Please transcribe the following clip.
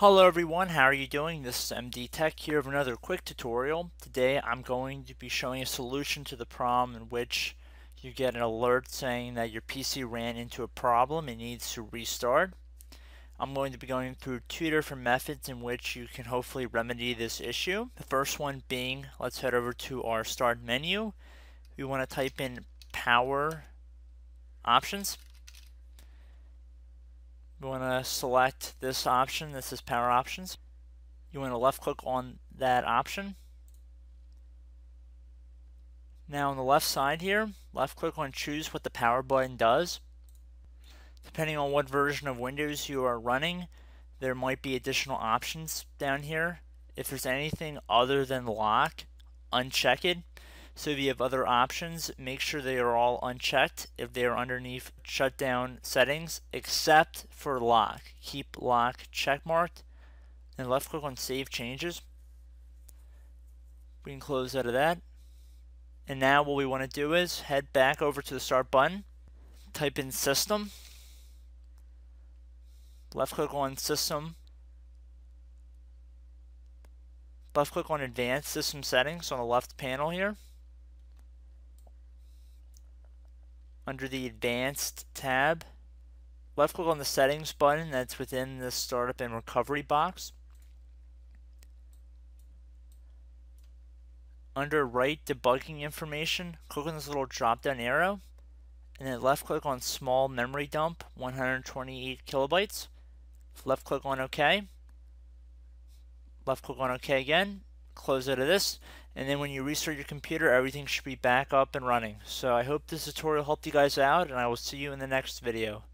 Hello everyone, how are you doing? This is MD Tech here with another quick tutorial. Today I'm going to be showing a solution to the problem in which you get an alert saying that your PC ran into a problem and needs to restart. I'm going to be going through two different methods in which you can hopefully remedy this issue. The first one being, let's head over to our start menu. We want to type in power options you want to select this option. This is Power Options. You want to left click on that option. Now on the left side here, left click on choose what the power button does. Depending on what version of Windows you are running, there might be additional options down here. If there's anything other than lock, uncheck it. So if you have other options, make sure they are all unchecked if they are underneath shutdown settings, except for lock. Keep lock checkmarked. And left click on save changes. We can close out of that. And now what we want to do is head back over to the start button, type in system, left click on system, left click on advanced system settings on the left panel here. under the Advanced tab, left click on the Settings button that's within the Startup and Recovery box. Under Write Debugging Information, click on this little drop down arrow and then left click on Small Memory Dump 128 kilobytes. Left click on OK. Left click on OK again. Close out of this and then when you restart your computer everything should be back up and running. So I hope this tutorial helped you guys out and I will see you in the next video.